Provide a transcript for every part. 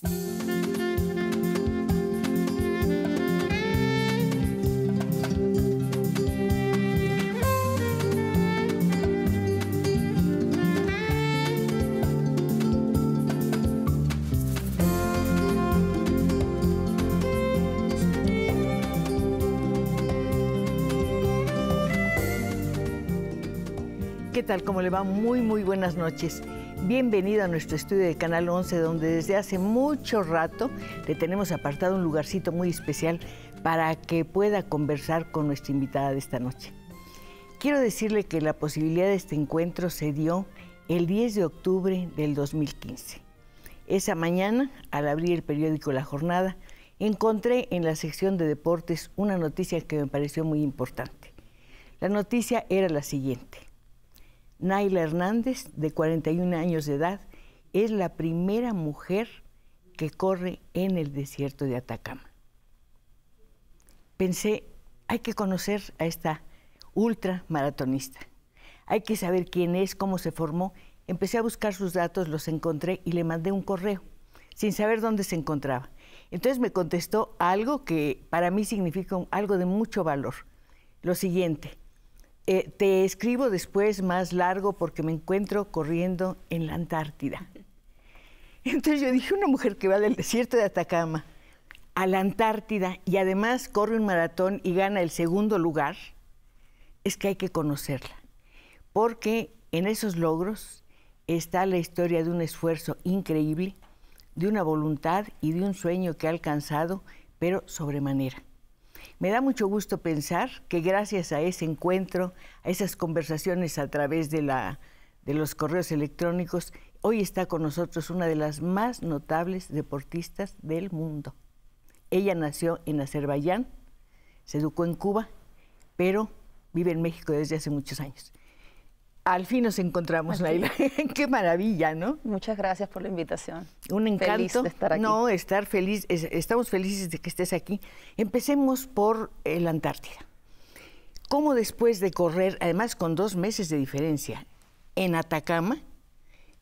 ¿Qué tal? ¿Cómo le va? Muy, muy buenas noches. Bienvenido a nuestro estudio de Canal 11, donde desde hace mucho rato le tenemos apartado un lugarcito muy especial para que pueda conversar con nuestra invitada de esta noche. Quiero decirle que la posibilidad de este encuentro se dio el 10 de octubre del 2015. Esa mañana, al abrir el periódico La Jornada, encontré en la sección de deportes una noticia que me pareció muy importante. La noticia era la siguiente. Naila Hernández, de 41 años de edad, es la primera mujer que corre en el desierto de Atacama. Pensé, hay que conocer a esta ultra maratonista. Hay que saber quién es, cómo se formó. Empecé a buscar sus datos, los encontré y le mandé un correo, sin saber dónde se encontraba. Entonces me contestó algo que para mí significa algo de mucho valor. Lo siguiente, eh, te escribo después más largo porque me encuentro corriendo en la Antártida. Entonces yo dije, una mujer que va del desierto de Atacama a la Antártida y además corre un maratón y gana el segundo lugar, es que hay que conocerla. Porque en esos logros está la historia de un esfuerzo increíble, de una voluntad y de un sueño que ha alcanzado, pero sobremanera. Me da mucho gusto pensar que gracias a ese encuentro, a esas conversaciones a través de, la, los correos electrónicos, hoy está con nosotros una de las más notables deportistas del mundo. Ella nació en Azerbaiyán, se educó en Cuba, pero vive en México desde hace muchos años. Al fin nos encontramos, Laila, Qué maravilla, ¿no? Muchas gracias por la invitación. Un encanto. estar aquí. No, estar feliz, estamos felices de que estés aquí. Empecemos por eh, la Antártida. ¿Cómo después de correr, además con dos meses de diferencia, en Atacama,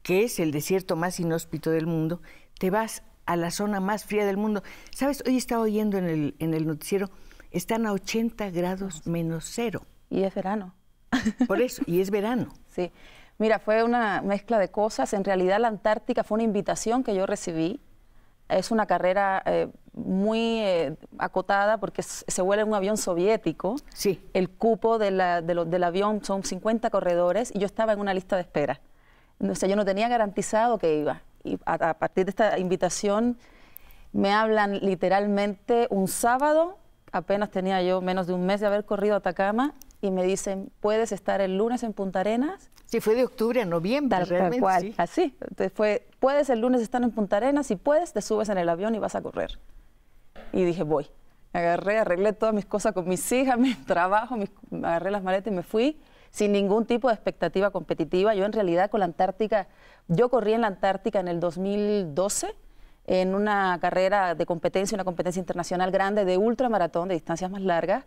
que es el desierto más inhóspito del mundo, te vas a la zona más fría del mundo? Sabes, hoy estaba oyendo en el, en el noticiero, están a 80 grados menos cero. Y es verano. Por eso, y es verano. Sí. Mira, fue una mezcla de cosas. En realidad la Antártica fue una invitación que yo recibí. Es una carrera eh, muy eh, acotada porque se vuela en un avión soviético. Sí. El cupo del avión son 50 corredores y yo estaba en una lista de espera. O sea, yo no tenía garantizado que iba. Y a, partir de esta invitación me hablan literalmente un sábado apenas tenía yo menos de un mes de haber corrido a Atacama y me dicen, puedes estar el lunes en Punta Arenas. Sí, fue de octubre a noviembre, tal, cual, sí. así. Entonces fue, puedes el lunes estar en Punta Arenas, si puedes, te subes en el avión y vas a correr. Y dije, voy. Agarré, arreglé todas mis cosas con mis hijas, mi trabajo, mis, agarré las maletas y me fui sin ningún tipo de expectativa competitiva. Yo en realidad con la Antártica, yo corrí en la Antártica en el 2012 en una carrera de competencia, una competencia internacional grande de ultramaratón de distancias más largas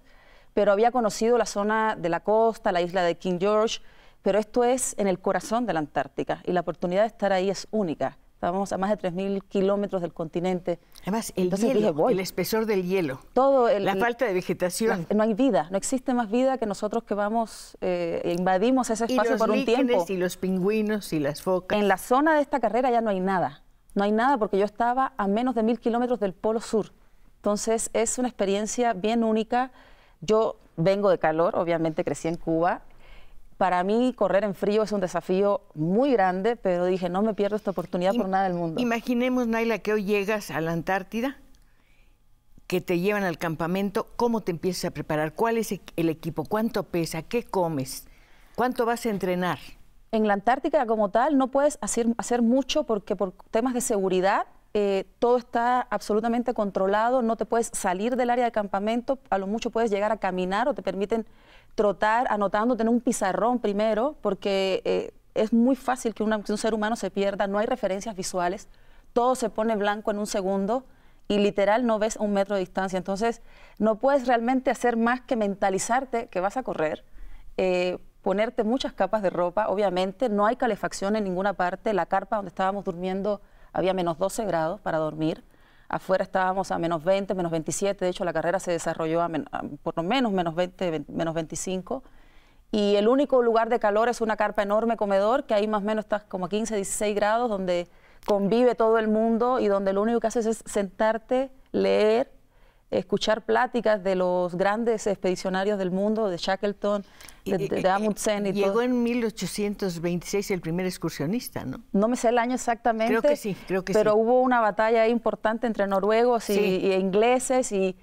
pero había conocido la zona de la costa, la isla de King George, pero esto es en el corazón de la Antártica y la oportunidad de estar ahí es única. Estábamos a más de 3.000 kilómetros del continente. Además, el hielo, el espesor del hielo, todo la falta de vegetación. no hay vida, no existe más vida que nosotros que vamos, eh, e invadimos ese espacio por un tiempo. Y los pingüinos y las focas. En la zona de esta carrera ya no hay nada, no hay nada porque yo estaba a menos de 1.000 kilómetros del Polo Sur. Entonces es una experiencia bien única yo vengo de calor, obviamente crecí en Cuba. Para mí correr en frío es un desafío muy grande, pero dije, no me pierdo esta oportunidad por nada del mundo. Imaginemos, Naila, que hoy llegas a la Antártida, que te llevan al campamento, ¿cómo te empiezas a preparar? ¿Cuál es el equipo? ¿Cuánto pesa? ¿Qué comes? ¿Cuánto vas a entrenar? En la Antártida, como tal no puedes hacer, hacer mucho porque por temas de seguridad eh, todo está absolutamente controlado, no te puedes salir del área de campamento, a lo mucho puedes llegar a caminar o te permiten trotar anotándote en un pizarrón primero, porque eh, es muy fácil que, un ser humano se pierda, no hay referencias visuales, todo se pone blanco en un segundo y literal no ves un metro de distancia, entonces no puedes realmente hacer más que mentalizarte que vas a correr. Eh, ponerte muchas capas de ropa, obviamente, no hay calefacción en ninguna parte, la carpa donde estábamos durmiendo había menos 12 grados para dormir. Afuera estábamos a menos 20, menos 27, de hecho la carrera se desarrolló a, por lo menos menos 20, menos 25. Y el único lugar de calor es una carpa enorme comedor, que ahí más o menos estás como a 15, 16 grados, donde convive todo el mundo y donde lo único que haces es sentarte, leer, escuchar pláticas de los grandes expedicionarios del mundo, de Shackleton, de, Amundsen y Llegó en 1826 el primer excursionista, ¿no? No me sé el año exactamente. Creo pero hubo una batalla importante entre noruegos y, ingleses y,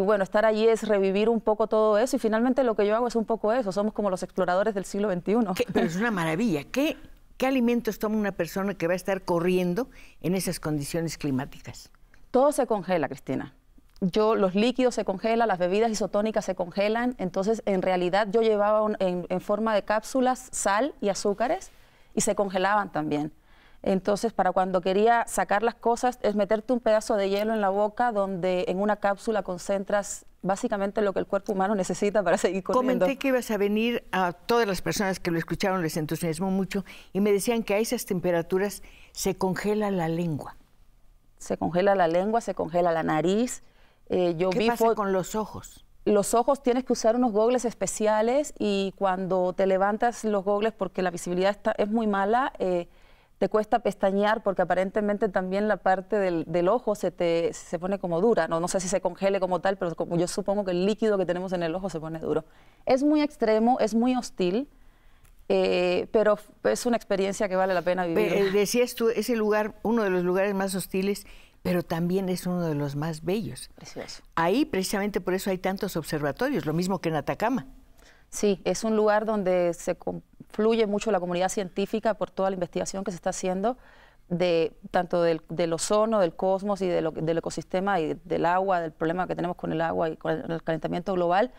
bueno, estar allí es revivir un poco todo eso y finalmente lo que yo hago es un poco eso, somos como los exploradores del siglo XXI. pero es una maravilla, ¿Qué, ¿qué alimentos toma una persona que va a estar corriendo en esas condiciones climáticas? Todo se congela, Cristina yo los líquidos se congelan, las bebidas isotónicas se congelan, entonces en realidad yo llevaba en, forma de cápsulas sal y azúcares y se congelaban también. Entonces para cuando quería sacar las cosas es meterte un pedazo de hielo en la boca donde en una cápsula concentras básicamente lo que el cuerpo humano necesita para seguir corriendo. Comenté que ibas a venir a todas las personas que lo escucharon, les entusiasmó mucho y me decían que a esas temperaturas se congela la lengua. Se congela la lengua, se congela la nariz, eh, ¿Qué pasa con los ojos? Los ojos tienes que usar unos gogles especiales y cuando te levantas los gogles porque la visibilidad está, es muy mala, eh, te cuesta pestañear porque aparentemente también la parte del, ojo se te se pone como dura. No, no sé si se congele como tal, pero como yo supongo que el líquido que tenemos en el ojo se pone duro. Es muy extremo, es muy hostil. Eh, pero es una experiencia que vale la pena vivir. Decías tú, ese lugar, uno de los lugares más hostiles, pero también es uno de los más bellos. Precioso. Ahí precisamente por eso hay tantos observatorios, lo mismo que en Atacama. Sí, es un lugar donde se confluye mucho la comunidad científica por toda la investigación que se está haciendo, de, tanto del, ozono, del cosmos y del ecosistema y del agua, del problema que tenemos con el agua y con el calentamiento global.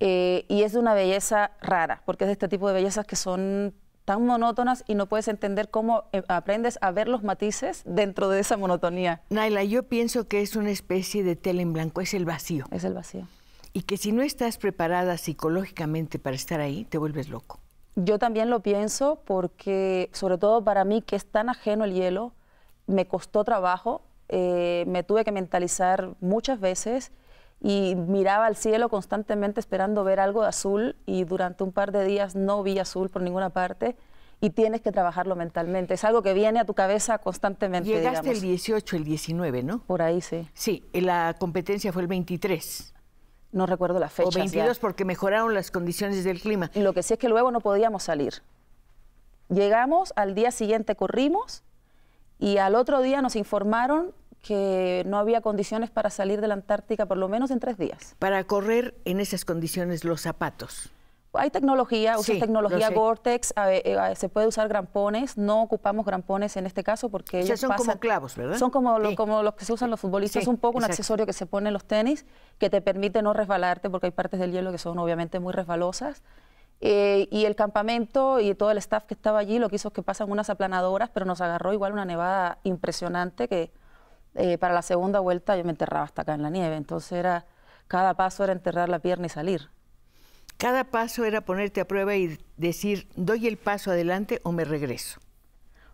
Eh, y es de una belleza rara, porque es de este tipo de bellezas que son tan monótonas y no puedes entender cómo eh, aprendes a ver los matices dentro de esa monotonía. Naila, yo pienso que es una especie de tela en blanco, es el vacío. Es el vacío. Y que si no estás preparada psicológicamente para estar ahí, te vuelves loco. Yo también lo pienso porque, sobre todo para mí, que es tan ajeno el hielo, me costó trabajo, eh, me tuve que mentalizar muchas veces y miraba al cielo constantemente esperando ver algo de azul y durante un par de días no vi azul por ninguna parte y tienes que trabajarlo mentalmente. Es algo que viene a tu cabeza constantemente. Llegaste el 18, el 19, ¿no? Por ahí sí. Sí, la competencia fue el 23. No recuerdo la fecha. O 22 porque mejoraron las condiciones del clima. lo que sí es que luego no podíamos salir. Llegamos, al día siguiente corrimos y al otro día nos informaron que no había condiciones para salir de la Antártica por lo menos en tres días. Para correr en esas condiciones los zapatos. Hay tecnología, usa tecnología Gore-Tex, eh, se puede usar grampones, no ocupamos grampones en este caso porque o ellos son como clavos, ¿verdad? Son como, los que se usan los futbolistas, es un poco un accesorio que se pone en los tenis que te permite no resbalarte porque hay partes del hielo que son obviamente muy resbalosas. Eh, y el campamento y todo el staff que estaba allí lo que hizo es que pasan unas aplanadoras, pero nos agarró igual una nevada impresionante que eh, para la segunda vuelta yo me enterraba hasta acá en la nieve, entonces era, cada paso era enterrar la pierna y salir. Cada paso era ponerte a prueba y decir, doy el paso adelante o me regreso.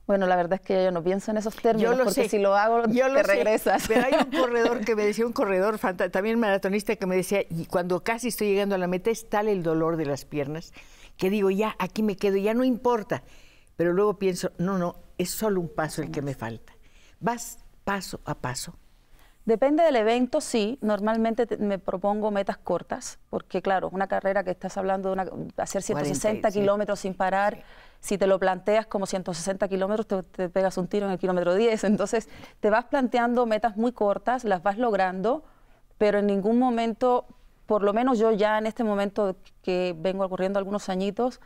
Bueno, la verdad es que yo no pienso en esos términos, porque sé. si lo hago, te regresas. Pero hay un corredor que me decía, un corredor también maratonista, que me decía, y cuando casi estoy llegando a la meta, es tal el dolor de las piernas, que digo, ya, aquí me quedo, ya no importa. Pero luego pienso, no, no, es solo un paso el que me falta. Vas paso a paso? Depende del evento, sí. Normalmente me propongo metas cortas, porque claro, una carrera que estás hablando de hacer 160 kilómetros sin parar, si te lo planteas como 160 kilómetros, te, pegas un tiro en el kilómetro 10. Entonces, te vas planteando metas muy cortas, las vas logrando, pero en ningún momento, por lo menos yo ya en este momento que vengo ocurriendo algunos añitos,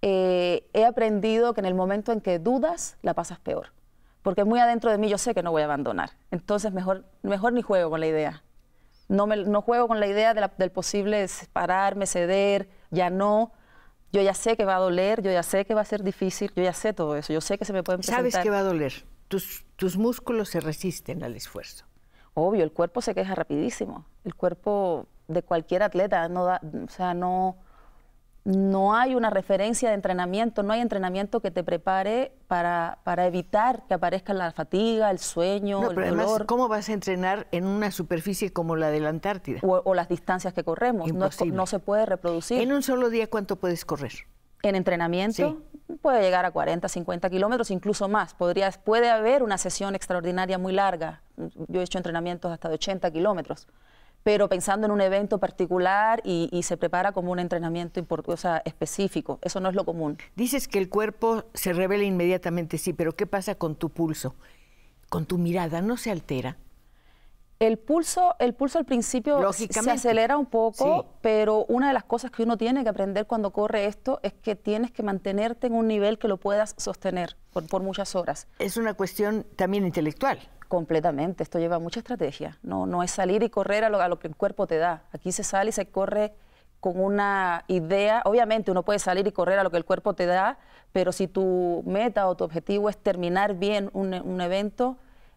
eh, he aprendido que en el momento en que dudas, la pasas peor porque muy adentro de mí yo sé que no voy a abandonar. Entonces mejor, mejor ni juego con la idea. No, me, no juego con la idea del posible pararme, ceder, ya no. Yo ya sé que va a doler, yo ya sé que va a ser difícil, yo ya sé todo eso, yo sé que se me pueden presentar. ¿Sabes que va a doler? Tus, tus músculos se resisten al esfuerzo. Obvio, el cuerpo se queja rapidísimo. El cuerpo de cualquier atleta no da, o sea, no no hay una referencia de entrenamiento, no hay entrenamiento que te prepare para, evitar que aparezca la fatiga, el sueño, el dolor. ¿Cómo vas a entrenar en una superficie como la de la Antártida? O, las distancias que corremos, no, se puede reproducir. ¿En un solo día cuánto puedes correr? En entrenamiento puede llegar a 40, 50 kilómetros, incluso más. puede haber una sesión extraordinaria muy larga. Yo he hecho entrenamientos hasta de 80 kilómetros pero pensando en un evento particular y, se prepara como un entrenamiento o específico. Eso no es lo común. Dices que el cuerpo se revela inmediatamente, sí, pero ¿qué pasa con tu pulso? ¿Con tu mirada no se altera? El pulso, el pulso al principio se acelera un poco, pero una de las cosas que uno tiene que aprender cuando corre esto es que tienes que mantenerte en un nivel que lo puedas sostener por muchas horas. Es una cuestión también intelectual. Completamente, esto lleva mucha estrategia. No, no es salir y correr a lo, a lo que el cuerpo te da. Aquí se sale y se corre con una idea, obviamente uno puede salir y correr a lo que el cuerpo te da, pero si tu meta o tu objetivo es terminar bien un, evento,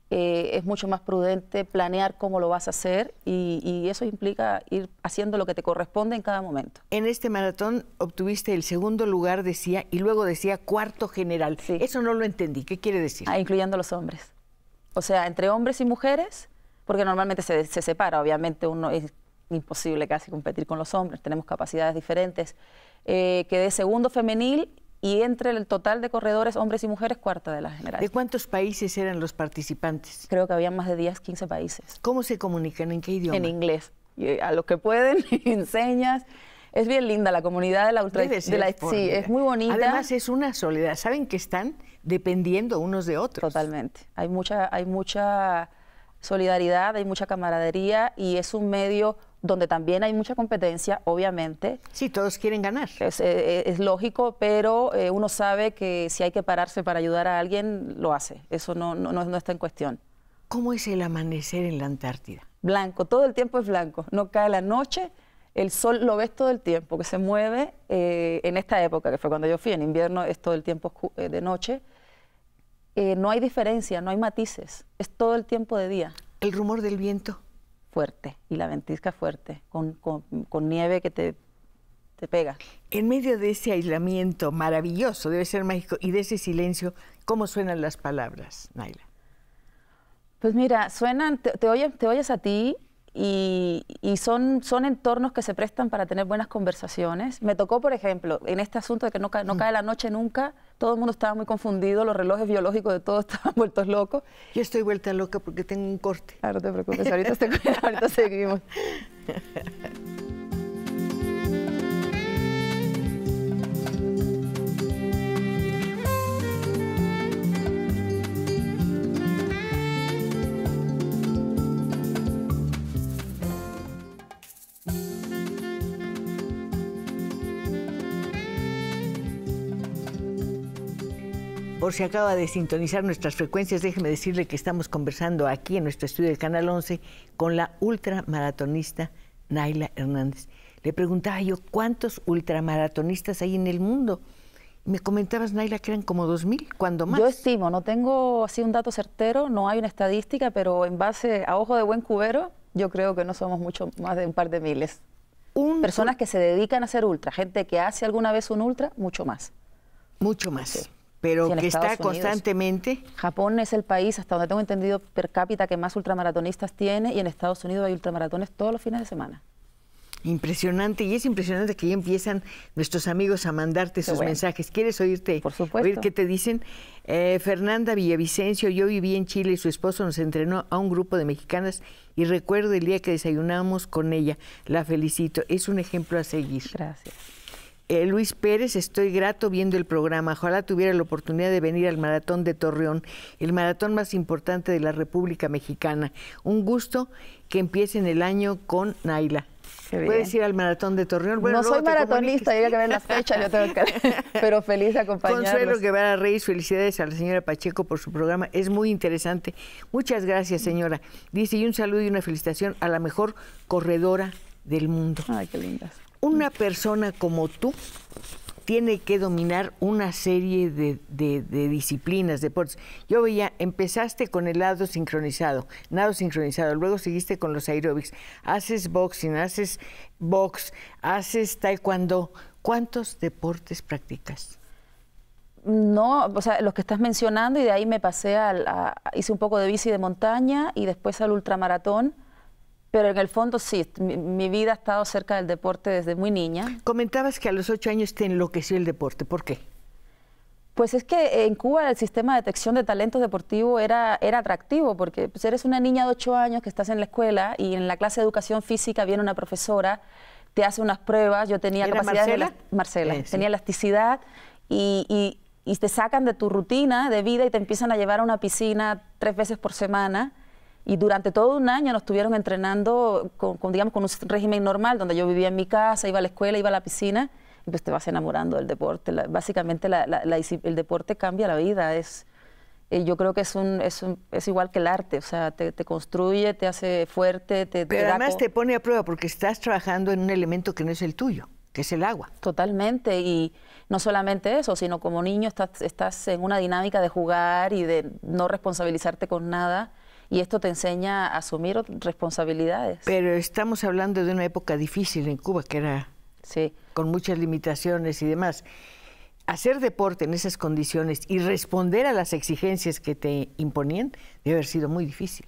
eh, es mucho más prudente planear cómo lo vas a hacer y, eso implica ir haciendo lo que te corresponde en cada momento. En este maratón obtuviste el segundo lugar, decía, y luego decía cuarto general. C. Eso no lo entendí. ¿Qué quiere decir? Ah, incluyendo a los hombres. O sea, entre hombres y mujeres, porque normalmente se, se separa, obviamente uno es imposible casi competir con los hombres, tenemos capacidades diferentes, eh, que de segundo femenil y entre el total de corredores, hombres y mujeres, cuarta de la general. ¿De cuántos países eran los participantes? Creo que había más de 10, 15 países. ¿Cómo se comunican? ¿En qué idioma? En inglés. Eh, a los que pueden, enseñas. Es bien linda la comunidad de la ultra... sí, es muy bonita. Además es una soledad. Saben que están dependiendo unos de otros. Totalmente. Hay mucha, hay mucha solidaridad, hay mucha camaradería y es un medio donde también hay mucha competencia, obviamente. Sí, todos quieren ganar. Es, eh, eh, lógico, pero eh, uno sabe que si hay que pararse para ayudar a alguien, lo hace. Eso no, no está en cuestión. ¿Cómo es el amanecer en la Antártida? Blanco, todo el tiempo es blanco. No cae la noche, el sol lo ves todo el tiempo, que se mueve eh, en esta época, que fue cuando yo fui, en invierno es todo el tiempo eh, de noche. Eh, no hay diferencia, no hay matices, es todo el tiempo de día. El rumor del viento. Fuerte, y la ventisca fuerte, con, nieve que te, te pega. En medio de ese aislamiento maravilloso, debe ser mágico, y de ese silencio, ¿cómo suenan las palabras, Naila? Pues mira, suenan, te, te, oyes, te oyes a ti, y, son, son entornos que se prestan para tener buenas conversaciones. Me tocó, por ejemplo, en este asunto de que no, mm. cae la noche nunca, todo el mundo estaba muy confundido, los relojes biológicos de todos estaban vueltos locos. Yo estoy vuelta loca porque tengo un corte. Ah, no te preocupes, ahorita seguimos. por si acaba de sintonizar nuestras frecuencias, déjeme decirle que estamos conversando aquí en nuestro estudio del Canal 11 con la ultramaratonista Naila Hernández. Le preguntaba yo cuántos ultramaratonistas hay en el mundo. Me comentabas, Naila, que eran como 2.000, cuando más. Yo estimo, no tengo así un dato certero, no hay una estadística, pero en base a ojo de buen cubero, yo creo que no somos mucho más de un par de miles. Un... Personas que se dedican a hacer ultra, gente que hace alguna vez un ultra, mucho más. Mucho más pero que está constantemente. Japón es el país, hasta donde tengo entendido, per cápita que más ultramaratonistas tiene y en Estados Unidos hay ultramaratones todos los fines de semana. Impresionante, y es impresionante que ya empiezan nuestros amigos a mandarte sus mensajes. ¿Quieres oírte? Por supuesto. Oír qué te dicen. Eh, Fernanda Villavicencio, yo viví en Chile y su esposo nos entrenó a un grupo de mexicanas y recuerdo el día que desayunamos con ella. La felicito, es un ejemplo a seguir. Gracias. Eh, Luis Pérez, estoy grato viendo el programa. Ojalá tuviera la oportunidad de venir al Maratón de Torreón, el maratón más importante de la República Mexicana. Un gusto que empiecen el año con Naila. Puedes ir al Maratón de Torreón. no soy maratonista, hay que ver las fechas, pero feliz de Consuelo Guevara Reyes, felicidades a la señora Pacheco por su programa, es muy interesante. Muchas gracias, señora. Dice, y un saludo y una felicitación a la mejor corredora del mundo. Ay, qué lindas una persona como tú tiene que dominar una serie de, disciplinas, deportes. Yo veía, empezaste con el lado sincronizado, nado sincronizado, luego seguiste con los aeróbics, haces boxing, haces box, haces taekwondo. ¿Cuántos deportes practicas? No, o sea, los que estás mencionando y de ahí me pasé al, a, hice un poco de bici de montaña y después al ultramaratón pero en el fondo sí, mi, vida ha estado cerca del deporte desde muy niña. Comentabas que a los ocho años te enloqueció el deporte, ¿por qué? Pues es que en Cuba el sistema de detección de talentos deportivos era, era atractivo, porque pues, eres una niña de ocho años que estás en la escuela y en la clase de educación física viene una profesora, te hace unas pruebas, yo tenía capacidad Marcela? de... Marcela, eh, tenía elasticidad y, y te sacan de tu rutina de vida y te empiezan a llevar a una piscina tres veces por semana y durante todo un año nos estuvieron entrenando con, digamos, con un régimen normal, donde yo vivía en mi casa, iba a la escuela, iba a la piscina, y pues te vas enamorando del deporte. básicamente el deporte cambia la vida, es, eh, yo creo que es, igual que el arte, o sea, te, construye, te hace fuerte, te... Pero además te pone a prueba porque estás trabajando en un elemento que no es el tuyo que es el agua. Totalmente, y no solamente eso, sino como niño estás, estás en una dinámica de jugar y de no responsabilizarte con nada y esto te enseña a asumir responsabilidades. Pero estamos hablando de una época difícil en Cuba, que era sí. con muchas limitaciones y demás. Hacer deporte en esas condiciones y responder a las exigencias que te imponían debe haber sido muy difícil.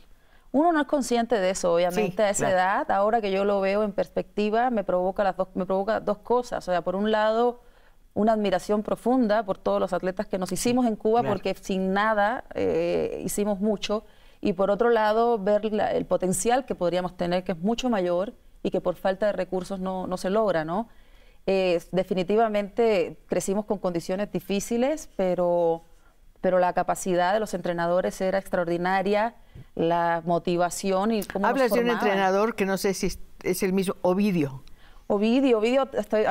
Uno no es consciente de eso, obviamente, a esa edad. Ahora que yo lo veo en perspectiva, me provoca, las dos, me provoca dos cosas. O sea, por un lado, una admiración profunda por todos los atletas que nos hicimos en Cuba, porque sin nada eh, hicimos mucho y por otro lado ver el potencial que podríamos tener, que es mucho mayor y que por falta de recursos no, se logra, ¿no? definitivamente crecimos con condiciones difíciles, pero, pero la capacidad de los entrenadores era extraordinaria, la motivación y cómo Hablas de un entrenador que no sé si es, el mismo, Ovidio. Ovidio, Ovidio,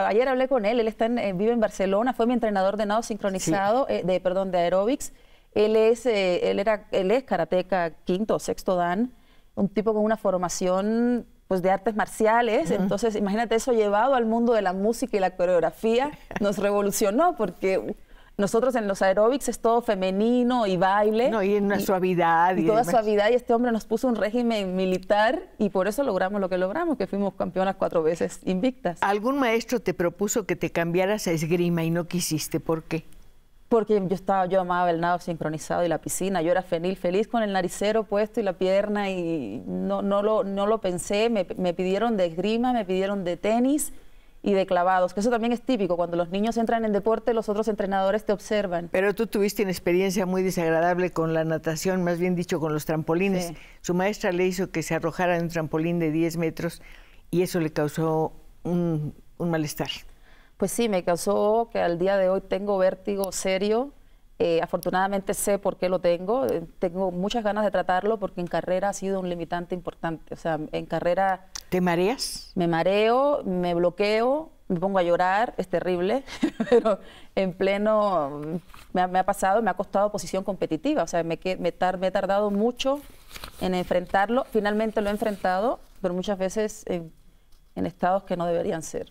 ayer hablé con él, él está en, eh, vive en Barcelona, fue mi entrenador de nado sincronizado, eh, de, perdón, de aerobics, él es, eh, él era, él es karateca quinto o sexto dan, un tipo con una formación pues de artes marciales, entonces imagínate eso llevado al mundo de la música y la coreografía, nos revolucionó porque nosotros en los aeróbics es todo femenino y baile. No, y en una suavidad. Y, toda suavidad. Y este hombre nos puso un régimen militar y por eso logramos lo que logramos, que fuimos campeonas cuatro veces invictas. ¿Algún maestro te propuso que te cambiaras a esgrima y no quisiste? ¿Por qué? Porque yo estaba, yo amaba el nado sincronizado y la piscina, yo era feliz, feliz con el naricero puesto y la pierna y no, no, lo, no lo pensé, me, pidieron de esgrima, me pidieron de tenis y de clavados, que eso también es típico, cuando los niños entran en deporte, los otros entrenadores te observan. Pero tú tuviste una experiencia muy desagradable con la natación, más bien dicho con los trampolines. Su maestra le hizo que se arrojara en un trampolín de 10 metros y eso le causó un malestar. Pues sí, me causó que al día de hoy tengo vértigo serio. Eh, afortunadamente sé por qué lo tengo. Eh, tengo muchas ganas de tratarlo porque en carrera ha sido un limitante importante. O sea, en carrera... ¿Te mareas? Me mareo, me bloqueo, me pongo a llorar, es terrible, pero en pleno me ha, pasado, me ha costado posición competitiva, o sea, me, he tardado mucho en enfrentarlo, finalmente lo he enfrentado, pero muchas veces en estados que no deberían ser.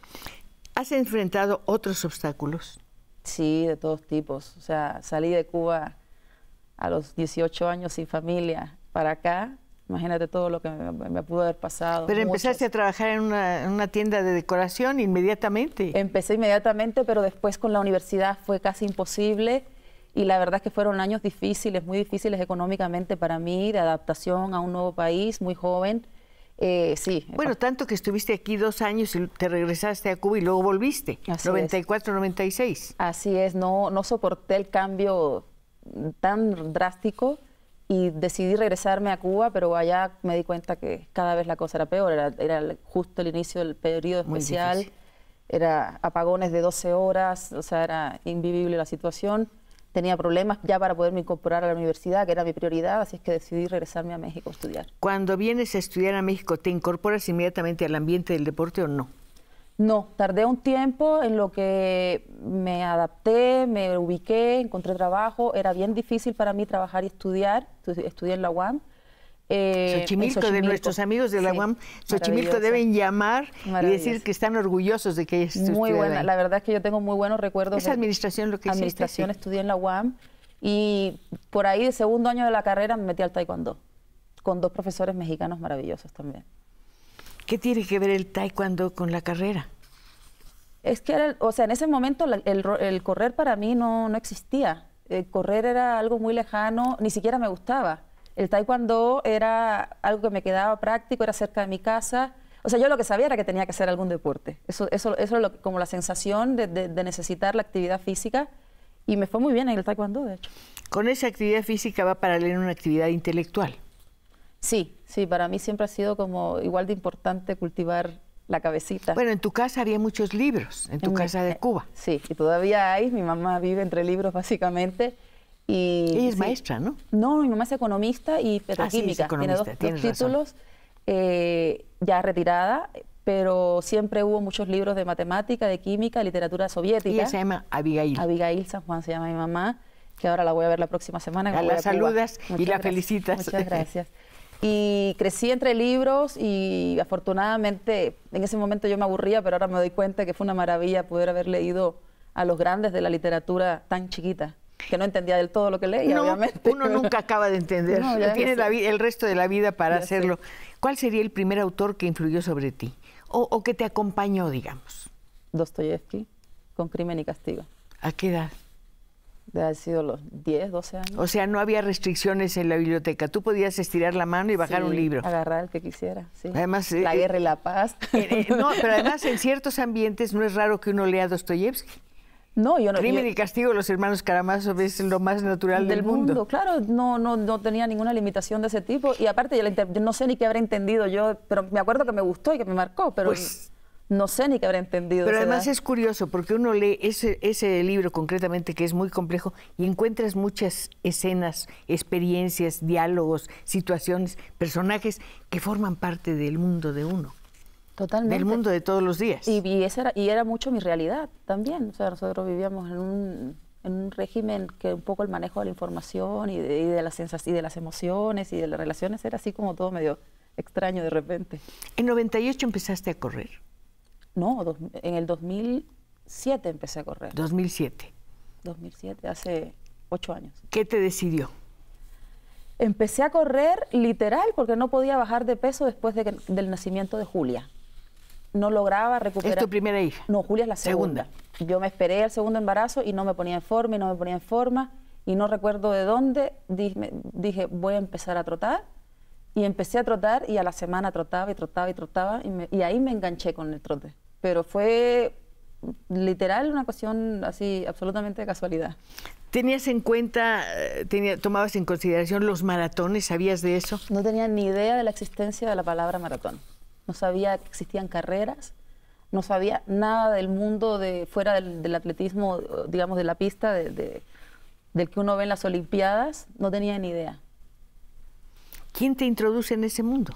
¿Has enfrentado otros obstáculos? Sí, de todos tipos. O sea, salí de Cuba a los 18 años sin familia para acá. Imagínate todo lo que me, pudo haber pasado. Pero a trabajar en una, en una, tienda de decoración inmediatamente. Empecé inmediatamente, pero después con la universidad fue casi imposible. Y la verdad es que fueron años difíciles, muy difíciles económicamente para mí, de adaptación a un nuevo país, muy joven. Eh, sí. Eh, bueno, tanto que estuviste aquí dos años y te regresaste a Cuba y luego volviste. 94-96. Así es, no, no soporté el cambio tan drástico y decidí regresarme a Cuba, pero allá me di cuenta que cada vez la cosa era peor. Era, era justo el inicio del periodo especial, era apagones de 12 horas, o sea, era invivible la situación tenía problemas ya para poderme incorporar a la universidad, que era mi prioridad, así es que decidí regresarme a México a estudiar. Cuando vienes a estudiar a México, ¿te incorporas inmediatamente al ambiente del deporte o no? No, tardé un tiempo en lo que me adapté, me ubiqué, encontré trabajo. Era bien difícil para mí trabajar y estudiar. Estudié en la UAM. Eh, Xochimilco, de nuestros amigos de la UAM, Xochimilco deben llamar y decir que están orgullosos de que hayas estudiado. Muy este buena, la verdad es que yo tengo muy buenos recuerdos. Es administración lo que hiciste, Administración, estudié en la UAM y por ahí de segundo año de la carrera me metí al taekwondo con dos profesores mexicanos maravillosos también. ¿Qué tiene que ver el taekwondo con la carrera? Es que era, o sea, en ese momento el, correr para mí no, no existía. correr era algo muy lejano, ni siquiera me gustaba. El taekwondo era algo que me quedaba práctico, era cerca de mi casa. O sea, yo lo que sabía era que tenía que hacer algún deporte. Eso, eso, eso como la sensación de, necesitar la actividad física. Y me fue muy bien en el taekwondo, de hecho. Con esa actividad física va paralela una actividad intelectual. Sí, sí, para mí siempre ha sido como igual de importante cultivar la cabecita. Bueno, en tu casa había muchos libros, en tu casa de eh, Cuba. Sí, y todavía hay, mi mamá vive entre libros básicamente. Y, Ella es maestra, ¿no? No, mi mamá es economista y ah, petroquímica. Tiene dos, títulos, eh, ya retirada, pero siempre hubo muchos libros de matemática, de química, literatura soviética. ella se llama Abigail. Abigail San Juan se llama mi mamá, que ahora la voy a ver la próxima semana. la, saludas y la felicitas. Muchas gracias. Y crecí entre libros y afortunadamente en ese momento yo me aburría, pero ahora me doy cuenta que fue una maravilla poder haber leído a los grandes de la literatura tan chiquita que no entendía del todo lo que leía, obviamente. Uno nunca acaba de entender, Tienes tiene el resto de la vida para hacerlo. ¿Cuál sería el primer autor que influyó sobre ti o, que te acompañó, digamos? Dostoyevsky, con Crimen y Castigo. ¿A qué edad? De haber sido los 10, 12 años. O sea, no había restricciones en la biblioteca. Tú podías estirar la mano y bajar un libro. Agarrar el que quisiera. Sí. Además, la eh, guerra y la paz. Eh, eh, no, pero además en ciertos ambientes no es raro que uno lea Dostoyevsky. No, yo no. Crimen y castigo de los hermanos Caramazo, es lo más natural del, mundo. Claro, no, no, no tenía ninguna limitación de ese tipo. Y aparte, yo, no sé ni qué habrá entendido yo, pero me acuerdo que me gustó y que me marcó, pero pues no sé ni qué habrá entendido. Pero además es curioso, porque uno lee ese, ese libro concretamente, que es muy complejo, y encuentras muchas escenas, experiencias, diálogos, situaciones, personajes que forman parte del mundo de uno. Totalmente. Del mundo de todos los días. Y, y, era, y era mucho mi realidad también. O sea, nosotros vivíamos en un, en un régimen que un poco el manejo de la información y de, las las, y de las emociones y de las relaciones era así como todo medio extraño de repente. ¿En 98 empezaste a correr? No, en el 2007 empecé a correr. 2007. 2007, hace ocho años. ¿Qué te decidió? Empecé a correr literal porque no podía bajar de peso después del nacimiento de Julia no lograba recuperar. ¿Es tu primera hija? No, Julia es la segunda. Yo me esperé al segundo embarazo y no me ponía en forma y no me ponía en forma y no recuerdo de dónde. Dije, voy a empezar a trotar y empecé a trotar y a la semana trotaba y trotaba y trotaba y, ahí me enganché con el trote. Pero fue literal una cuestión así absolutamente de casualidad. ¿Tenías en cuenta, eh, tenía, tomabas en consideración los maratones? ¿Sabías de eso? No tenía ni idea de la existencia de la palabra maratón no sabía que existían carreras, no sabía nada del mundo de fuera del, atletismo, digamos, de la pista, del que uno ve en las Olimpiadas, no tenía ni idea. ¿Quién te introduce en ese mundo?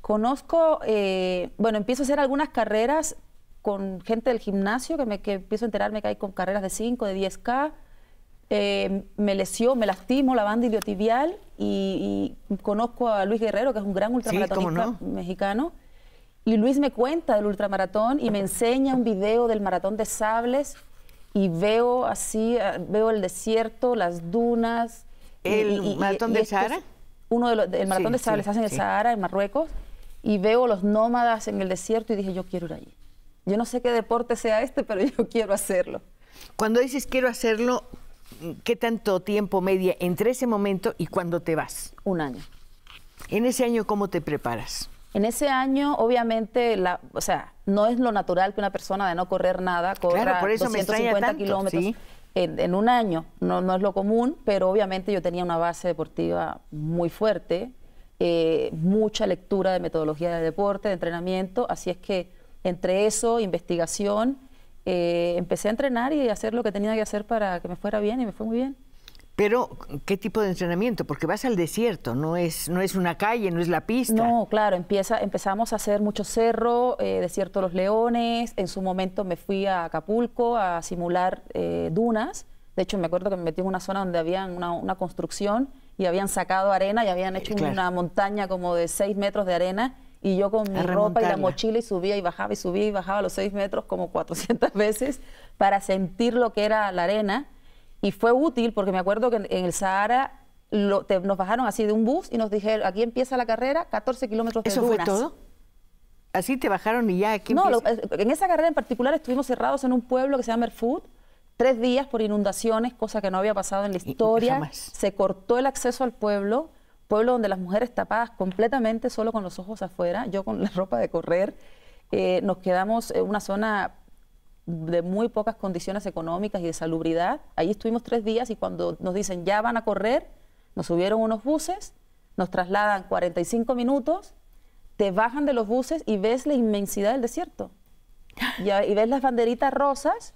Conozco, eh, bueno, empiezo a hacer algunas carreras con gente del gimnasio, que, me, que empiezo a enterarme que hay con carreras de 5, de 10K. Eh, me lesió, me lastimo la banda iliotibial y, conozco a Luis Guerrero, que es un gran ultramaratonista mexicano y Luis me cuenta del ultramaratón y me enseña un video del maratón de sables y veo así, ah, veo el desierto, las dunas. ¿El maratón de este Sahara? Uno de los, el maratón de sables hacen en el Sahara, en Marruecos, y veo los nómadas en el desierto y dije, yo quiero ir allí. Yo no sé qué deporte sea este, pero yo quiero hacerlo. Cuando dices quiero hacerlo, ¿qué tanto tiempo media entre ese momento y cuando te vas? Un año. En ese año, ¿cómo te preparas? En ese año, obviamente, la, o sea, no es lo natural que una persona de no correr nada corra 250 kilómetros en, un año. No, no es lo común, pero obviamente yo tenía una base deportiva muy fuerte, eh, mucha lectura de metodología de deporte, de entrenamiento, así es que entre eso, investigación, eh, empecé a entrenar y hacer lo que tenía que hacer para que me fuera bien y me fue muy bien. Pero, ¿qué tipo de entrenamiento? Porque vas al desierto, no es, no es una calle, no es la pista. No, claro, empieza, empezamos a hacer mucho cerro, eh, desierto los leones, en su momento me fui a Acapulco a simular eh, dunas, de hecho me acuerdo que me metí en una zona donde había una, una construcción y habían sacado arena y habían hecho eh, una montaña como de 6 metros de arena y yo con mi ropa y la mochila y subía y bajaba y subía y bajaba los 6 metros como 400 veces para sentir lo que era la arena y fue útil porque me acuerdo que en, el Sahara nos bajaron así de un bus y nos dijeron, aquí empieza la carrera, 14 kilómetros de ¿Eso fue todo? ¿Así te bajaron y ya aquí No, eh, en esa carrera en particular estuvimos cerrados en un pueblo que se llama Erfut, tres días por inundaciones, cosa que no había pasado en la historia. Se cortó el acceso al pueblo, pueblo donde las mujeres tapadas completamente, solo con los ojos afuera, yo con la ropa de correr. Eh, nos quedamos en una zona de muy pocas condiciones económicas y de salubridad. Ahí estuvimos tres días y cuando nos dicen ya van a correr, nos subieron unos buses, nos trasladan 45 minutos, te bajan de los buses y ves la inmensidad del desierto. Y, ves las banderitas rosas,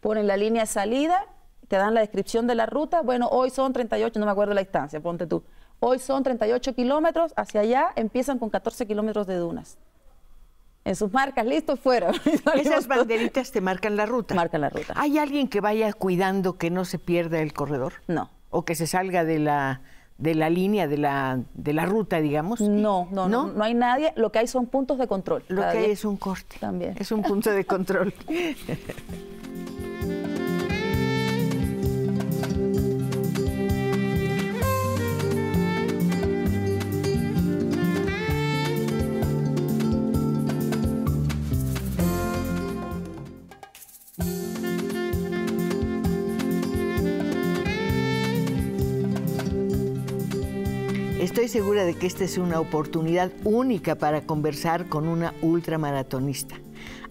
ponen la línea de salida, te dan la descripción de la ruta. Bueno, hoy son 38, no me acuerdo la distancia, ponte tú. Hoy son 38 kilómetros, hacia allá empiezan con 14 kilómetros de dunas en sus marcas, listo, fuera. Esas banderitas te marcan la ruta. Marcan la ruta. ¿Hay alguien que vaya cuidando que no se pierda el corredor? No. ¿O que se salga de la, de la línea, de la, de la ruta, digamos? No, no, no, no, no hay nadie. Lo que hay son puntos de control. Lo que hay es un corte. También. Es un punto de control. segura de que esta es una oportunidad única para conversar con una ultramaratonista.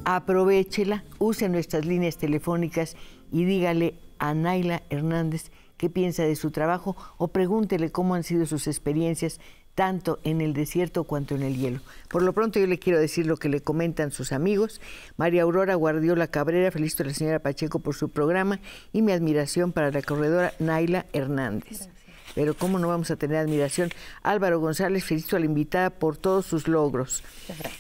Aprovechela, use nuestras líneas telefónicas y dígale a Naila Hernández qué piensa de su trabajo o pregúntele cómo han sido sus experiencias tanto en el desierto cuanto en el hielo. Por lo pronto yo le quiero decir lo que le comentan sus amigos. María Aurora Guardiola Cabrera, felicito a la señora Pacheco por su programa y mi admiración para la corredora Naila Hernández pero ¿cómo no vamos a tener admiración? Álvaro González, felicito a la invitada por todos sus logros.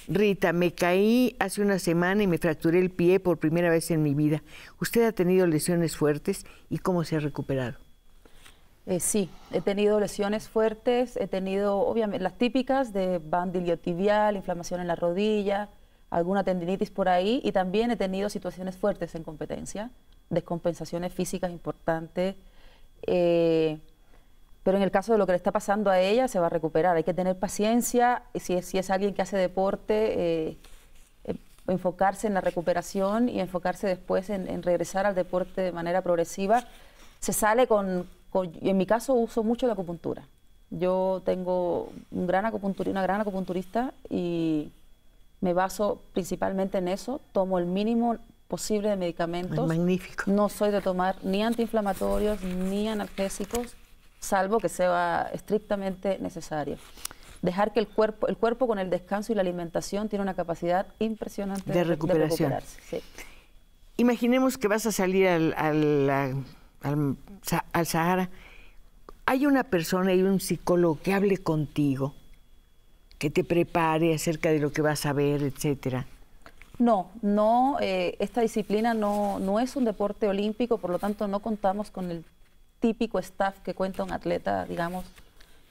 Rita, me caí hace una semana y me fracturé el pie por primera vez en mi vida. ¿Usted ha tenido lesiones fuertes y cómo se ha recuperado? Eh, sí, he tenido lesiones fuertes, he tenido obviamente las típicas de tibial, inflamación en la rodilla, alguna tendinitis por ahí y también he tenido situaciones fuertes en competencia, descompensaciones físicas importantes. Eh, pero en el caso de lo que le está pasando a ella, se va a recuperar. Hay que tener paciencia. Si, si es alguien que hace deporte, eh, em, enfocarse en la recuperación y enfocarse después en, regresar al deporte de manera progresiva. Se sale con, en mi caso uso mucho la acupuntura. Yo tengo un gran una gran acupunturista y me baso principalmente en eso. Tomo el mínimo posible de medicamentos. magnífico. No soy de tomar ni antiinflamatorios ni analgésicos salvo que sea estrictamente necesario dejar que el cuerpo, el cuerpo con el descanso y la alimentación tiene una capacidad impresionante de, recuperación. recuperarse, Imaginemos que vas a salir al, al, al, Sahara. Hay una persona y un psicólogo que hable contigo, que te prepare acerca de lo que vas a ver, etcétera. No, no, eh, esta disciplina no, no es un deporte olímpico, por lo tanto no contamos con el típico staff que cuenta un atleta, digamos,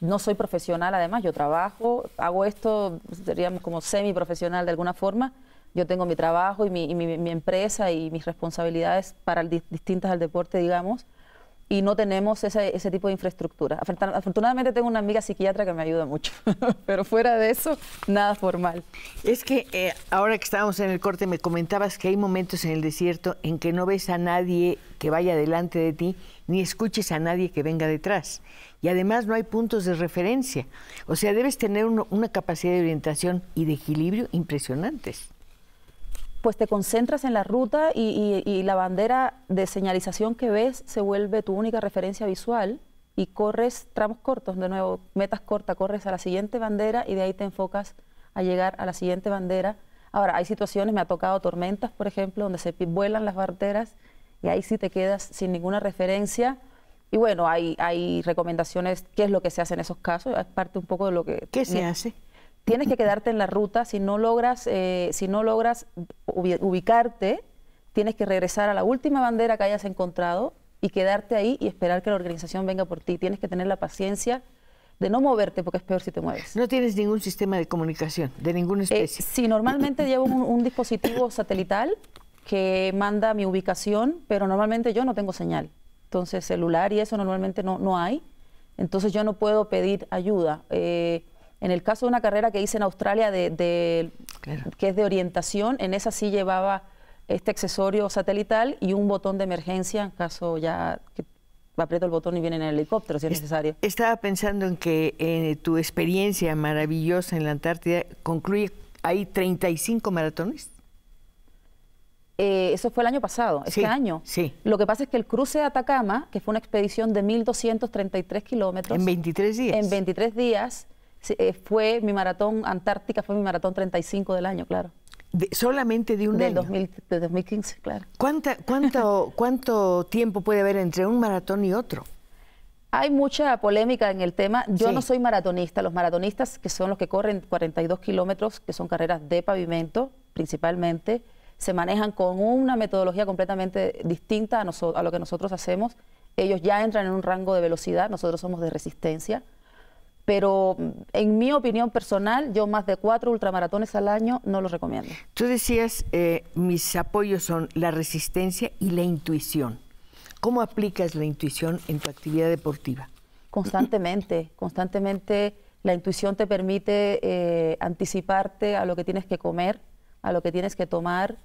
no soy profesional, además, yo trabajo, hago esto, seríamos como semiprofesional de alguna forma. Yo tengo mi trabajo y mi, empresa y mis responsabilidades para distintas al deporte, digamos y no tenemos ese, ese, tipo de infraestructura. Afortunadamente tengo una amiga psiquiatra que me ayuda mucho, pero fuera de eso, nada formal. Es que eh, ahora que estábamos en el corte me comentabas que hay momentos en el desierto en que no ves a nadie que vaya delante de ti, ni escuches a nadie que venga detrás. Y además no hay puntos de referencia. O sea, debes tener una capacidad de orientación y de equilibrio impresionantes pues te concentras en la ruta y, la bandera de señalización que ves se vuelve tu única referencia visual y corres tramos cortos, de nuevo, metas cortas, corres a la siguiente bandera y de ahí te enfocas a llegar a la siguiente bandera. Ahora, hay situaciones, me ha tocado tormentas, por ejemplo, donde se vuelan las barteras y ahí sí te quedas sin ninguna referencia. Y bueno, hay, hay recomendaciones, qué es lo que se hace en esos casos, es parte un poco de lo que... ¿Qué se hace? tienes que quedarte en la ruta, si no logras, eh, si no logras ubicarte, tienes que regresar a la última bandera que hayas encontrado y quedarte ahí y esperar que la organización venga por ti. Tienes que tener la paciencia de no moverte porque es peor si te mueves. No tienes ningún sistema de comunicación de ninguna eh, especie. sí, normalmente llevo un, dispositivo satelital que manda mi ubicación, pero normalmente yo no tengo señal. Entonces celular y eso normalmente no, no hay. Entonces yo no puedo pedir ayuda. Eh, en el caso de una carrera que hice en Australia de, que es de orientación, en esa sí llevaba este accesorio satelital y un botón de emergencia en caso ya que aprieto el botón y viene en el helicóptero si es necesario. Estaba pensando en que eh, tu experiencia maravillosa en la Antártida concluye, hay 35 maratones. Eh, eso fue el año pasado, este año. Sí. Lo que pasa es que el cruce de Atacama, que fue una expedición de 1.233 kilómetros. En 23 días. En 23 días eh, fue mi maratón Antártica, fue mi maratón 35 del año, claro. solamente de un del de 2015, claro. cuánto, tiempo puede haber entre un maratón y otro? Hay mucha polémica en el tema. Yo no soy maratonista. Los maratonistas, que son los que corren 42 kilómetros, que son carreras de pavimento principalmente, se manejan con una metodología completamente distinta a lo que nosotros hacemos. Ellos ya entran en un rango de velocidad, nosotros somos de resistencia pero en mi opinión personal, yo más de cuatro ultramaratones al año no los recomiendo. Tú decías, eh, mis apoyos son la resistencia y la intuición. ¿Cómo aplicas la intuición en tu actividad deportiva? Constantemente, constantemente la intuición te permite eh, anticiparte a lo que tienes que comer, a lo que tienes que tomar,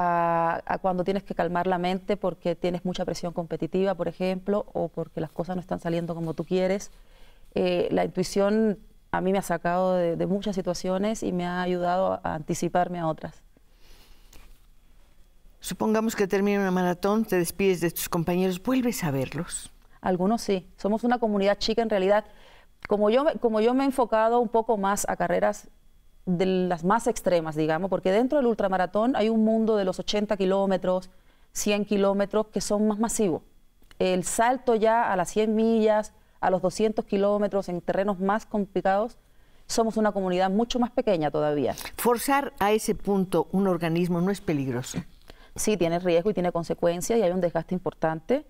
a, cuando tienes que calmar la mente porque tienes mucha presión competitiva, por ejemplo, o porque las cosas no están saliendo como tú quieres. Eh, la intuición a mí me ha sacado de, muchas situaciones y me ha ayudado a anticiparme a otras. Supongamos que termina una maratón, te despides de tus compañeros, ¿vuelves a verlos? Algunos sí. Somos una comunidad chica en realidad. Como yo, como yo me he enfocado un poco más a carreras de las más extremas, digamos, porque dentro del ultramaratón hay un mundo de los 80 kilómetros, 100 kilómetros que son más masivos. El salto ya a las 100 millas, a los 200 kilómetros en terrenos más complicados, somos una comunidad mucho más pequeña todavía. Forzar a ese punto un organismo no es peligroso. Sí, tiene riesgo y tiene consecuencias y hay un desgaste importante,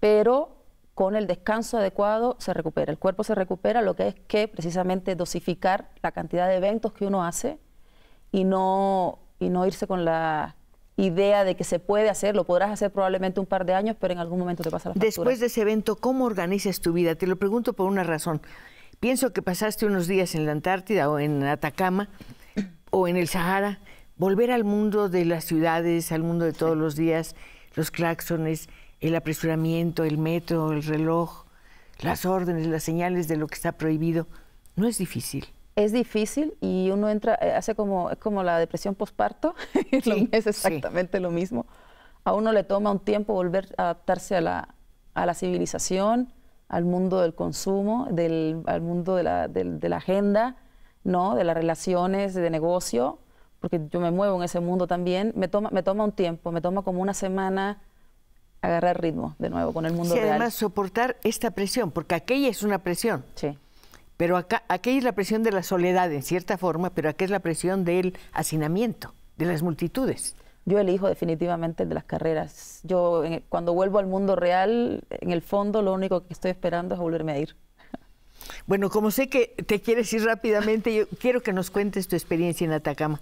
pero con el descanso adecuado se recupera. El cuerpo se recupera, lo que es que precisamente dosificar la cantidad de eventos que uno hace y no, y no irse con la idea de que se puede hacer, lo podrás hacer probablemente un par de años, pero en algún momento te pasa la factura. Después de ese evento, ¿cómo organizas tu vida? Te lo pregunto por una razón. Pienso que pasaste unos días en la Antártida o en Atacama o en el Sahara, volver al mundo de las ciudades, al mundo de todos los días, los claxones, el apresuramiento, el metro, el reloj, las órdenes, las señales de lo que está prohibido, no es difícil es difícil y uno entra, eh, hace como, es como la depresión postparto, es exactamente lo mismo. A uno le toma un tiempo volver a adaptarse a la, a la civilización, al mundo del consumo, al mundo de la, agenda, ¿no? de las relaciones, de negocio, porque yo me muevo en ese mundo también. Me toma, me toma un tiempo, me toma como una semana agarrar ritmo de nuevo con el mundo real. Y además soportar esta presión, porque aquella es una presión. Sí pero acá, aquí es la presión de la soledad, en cierta forma, pero aquí es la presión del hacinamiento, de las multitudes. Yo elijo definitivamente el de las carreras. Yo, eh, cuando vuelvo al mundo real, en el fondo, lo único que estoy esperando es volverme a ir. Bueno, como sé que te quieres ir rápidamente, yo quiero que nos cuentes tu experiencia en Atacama.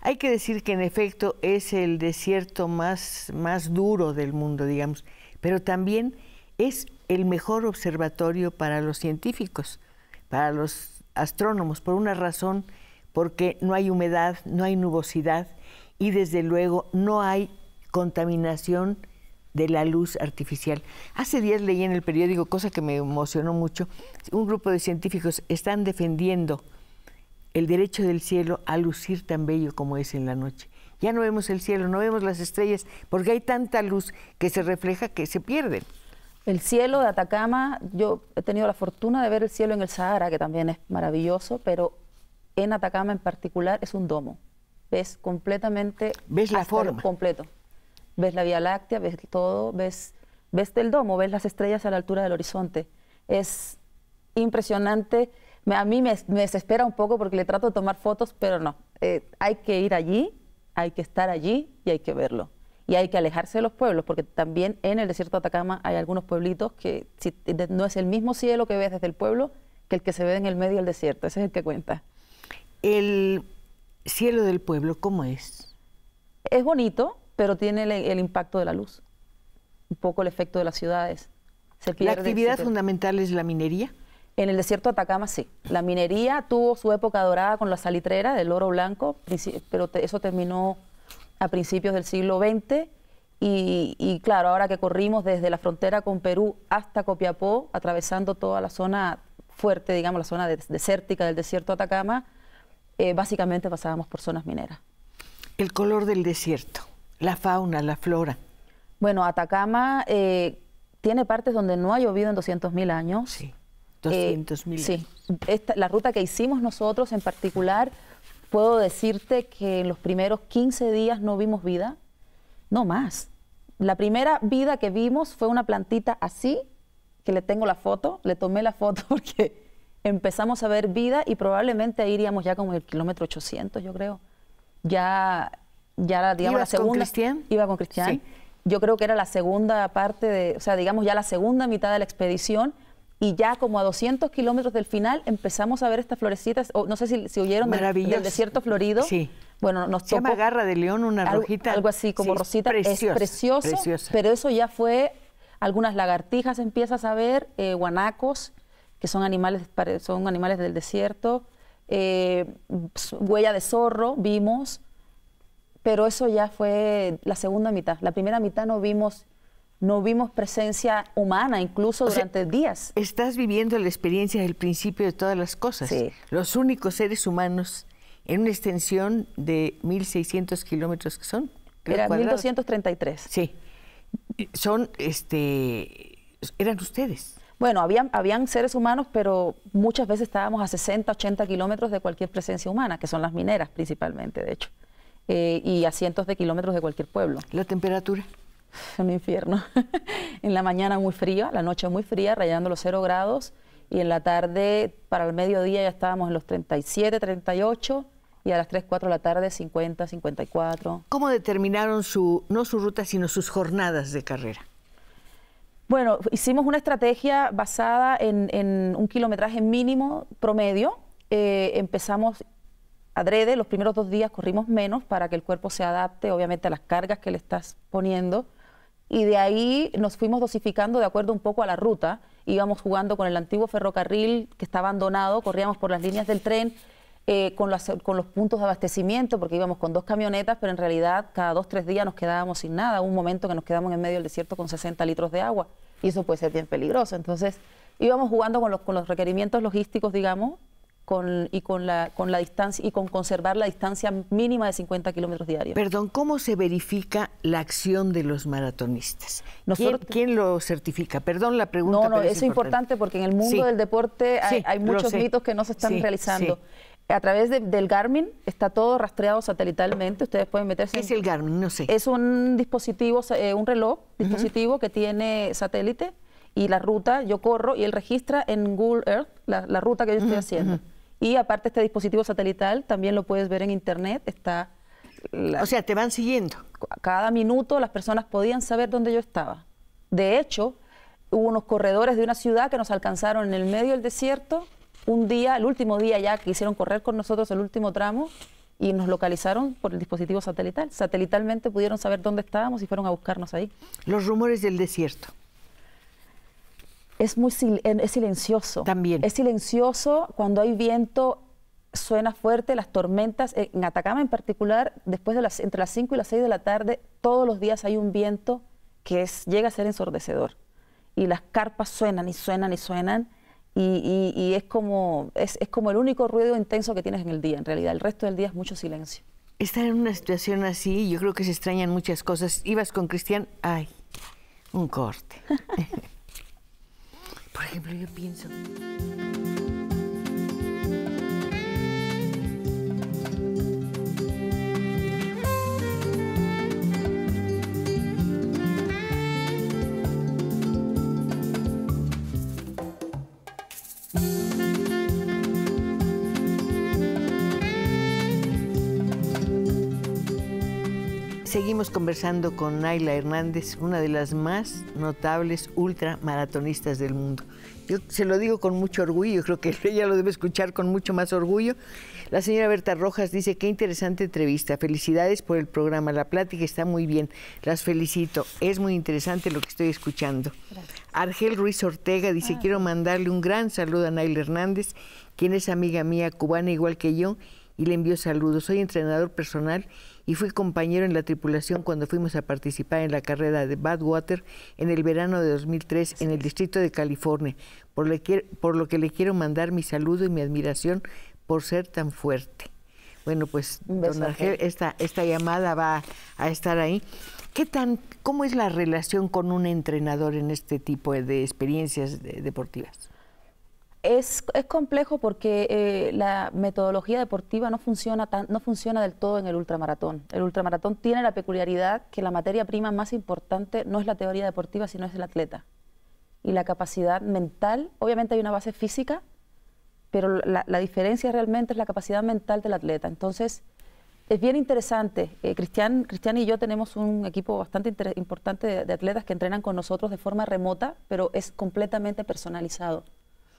Hay que decir que en efecto es el desierto más, más duro del mundo, digamos, pero también es el mejor observatorio para los científicos, para los astrónomos por una razón, porque no hay humedad, no hay nubosidad y desde luego no hay contaminación de la luz artificial. Hace días leí en el periódico, cosa que me emocionó mucho, un grupo de científicos están defendiendo el derecho del cielo a lucir tan bello como es en la noche. Ya no vemos el cielo, no vemos las estrellas, porque hay tanta luz que se refleja que se pierden. El cielo de Atacama, yo he tenido la fortuna de ver el cielo en el Sahara, que también es maravilloso, pero en Atacama en particular es un domo. Ves completamente... Ves la forma. Completo. Ves la Vía Láctea, ves todo, ves, ves el domo, ves las estrellas a la altura del horizonte. Es impresionante. a mí me, desespera un poco porque le trato de tomar fotos, pero no. Eh, hay que ir allí, hay que estar allí y hay que verlo y hay que alejarse de los pueblos, porque también en el desierto de Atacama hay algunos pueblitos que no es el mismo cielo que ves desde el pueblo que el que se ve en el medio del desierto, ese es el que cuenta. El cielo del pueblo, ¿cómo es? Es bonito, pero tiene el, impacto de la luz, un poco el efecto de las ciudades. ¿La actividad fundamental es la minería? En el desierto de Atacama sí. La minería tuvo su época dorada con la salitrera del oro blanco, pero eso terminó a principios del siglo XX y, claro, ahora que corrimos desde la frontera con Perú hasta Copiapó, atravesando toda la zona fuerte, digamos, la zona desértica del desierto Atacama, eh, básicamente pasábamos por zonas mineras. El color del desierto, la fauna, la flora. Bueno, Atacama eh, tiene partes donde no ha llovido en 200.000 años. Sí, 200.000 eh, Sí, la ruta que hicimos nosotros en particular puedo decirte que en los primeros 15 días no vimos vida, no más. La primera vida que vimos fue una plantita así, que le tengo la foto, le tomé la foto porque empezamos a ver vida y probablemente iríamos ya como el kilómetro 800, yo creo. Ya, ya digamos, la segunda. Con Cristian? Iba con Cristian. Yo creo que era la segunda parte de, o sea, digamos ya la segunda mitad de la expedición y ya como a 200 kilómetros del final empezamos a ver estas florecitas, no sé si, si oyeron del, desierto florido. Sí. Bueno, nos Se llama Garra de León, una rojita. Algo, así como rosita. es precioso, pero eso ya fue, algunas lagartijas empiezas a ver, eh, guanacos, que son animales, son animales del desierto, eh, huella de zorro, vimos, pero eso ya fue la segunda mitad. La primera mitad no vimos no vimos presencia humana incluso durante días. Estás viviendo la experiencia del principio de todas las cosas. Los únicos seres humanos en una extensión de 1.600 kilómetros que son. Era 1.233. Sí. Son, este, eran ustedes. Bueno, habían, habían seres humanos, pero muchas veces estábamos a 60, 80 kilómetros de cualquier presencia humana, que son las mineras principalmente, de hecho, eh, y a cientos de kilómetros de cualquier pueblo. ¿La temperatura? un infierno. en la mañana muy fría, la noche muy fría, rayando los 0 grados, y en la tarde, para el mediodía, ya estábamos en los 37, 38, y a las 3, 4 de la tarde, 50, 54. ¿Cómo determinaron su, no su ruta, sino sus jornadas de carrera? Bueno, hicimos una estrategia basada en, un kilometraje mínimo promedio. Eh, empezamos adrede, los primeros dos días corrimos menos para que el cuerpo se adapte, obviamente, a las cargas que le estás poniendo y de ahí nos fuimos dosificando de acuerdo un poco a la ruta. Íbamos jugando con el antiguo ferrocarril que está abandonado, corríamos por las líneas del tren, eh, con, los, con, los, puntos de abastecimiento, porque íbamos con dos camionetas, pero en realidad cada dos, tres días nos quedábamos sin nada. un momento que nos quedamos en medio del desierto con 60 litros de agua, y eso puede ser bien peligroso. Entonces íbamos jugando con los, con los requerimientos logísticos, digamos, y con la, con la distancia y con conservar la distancia mínima de 50 kilómetros diarios. Perdón, ¿cómo se verifica la acción de los maratonistas? ¿Quién, lo certifica? Perdón la pregunta. No, no, eso es importante porque en el mundo del deporte hay, muchos mitos que no se están realizando. A través del Garmin está todo rastreado satelitalmente. Ustedes pueden meterse. es el Garmin? No sé. Es un dispositivo, eh, un reloj, dispositivo que tiene satélite y la ruta. Yo corro y él registra en Google Earth la, ruta que yo estoy haciendo. Y aparte este dispositivo satelital también lo puedes ver en internet, está... O sea, te van siguiendo. Cada minuto las personas podían saber dónde yo estaba. De hecho, hubo unos corredores de una ciudad que nos alcanzaron en el medio del desierto, un día, el último día ya que hicieron correr con nosotros el último tramo, y nos localizaron por el dispositivo satelital. Satelitalmente pudieron saber dónde estábamos y fueron a buscarnos ahí. Los rumores del desierto es muy es silencioso. También. Es silencioso cuando hay viento, suena fuerte, las tormentas, en Atacama en particular, después de las, entre las 5 y las 6 de la tarde, todos los días hay un viento que es, llega a ser ensordecedor. Y las carpas suenan y suenan y suenan. Y, es, como, es, es como el único ruido intenso que tienes en el día, en realidad. El resto del día es mucho silencio. Estar en una situación así, yo creo que se extrañan muchas cosas. Ibas con Cristian, ay, un corte. Por ejemplo, yo pienso... seguimos conversando con Naila Hernández, una de las más notables ultramaratonistas del mundo. Yo se lo digo con mucho orgullo, creo que ella lo debe escuchar con mucho más orgullo. La señora Berta Rojas dice, qué interesante entrevista, felicidades por el programa, la plática está muy bien, las felicito, es muy interesante lo que estoy escuchando. Argel Ruiz Ortega dice, ah. quiero mandarle un gran saludo a Naila Hernández, quien es amiga mía cubana igual que yo, y le envío saludos, soy entrenador personal y fui compañero en la tripulación cuando fuimos a participar en la carrera de Badwater en el verano de 2003 en el Distrito de California, por, por lo que le quiero mandar mi saludo y mi admiración por ser tan fuerte. Bueno, pues, don Argel, esta, esta llamada va a estar ahí. ¿Qué tan, ¿Cómo es la relación con un entrenador en este tipo de experiencias deportivas? Es, complejo porque eh, la metodología deportiva no funciona, no funciona del todo en el ultramaratón. El ultramaratón tiene la peculiaridad que la materia prima más importante no es la teoría deportiva, sino es el atleta. Y la capacidad mental, obviamente hay una base física, pero la, diferencia realmente es la capacidad mental del atleta. Entonces, es bien interesante. Eh, Cristian, y yo tenemos un equipo bastante importante de atletas que entrenan con nosotros de forma remota, pero es completamente personalizado.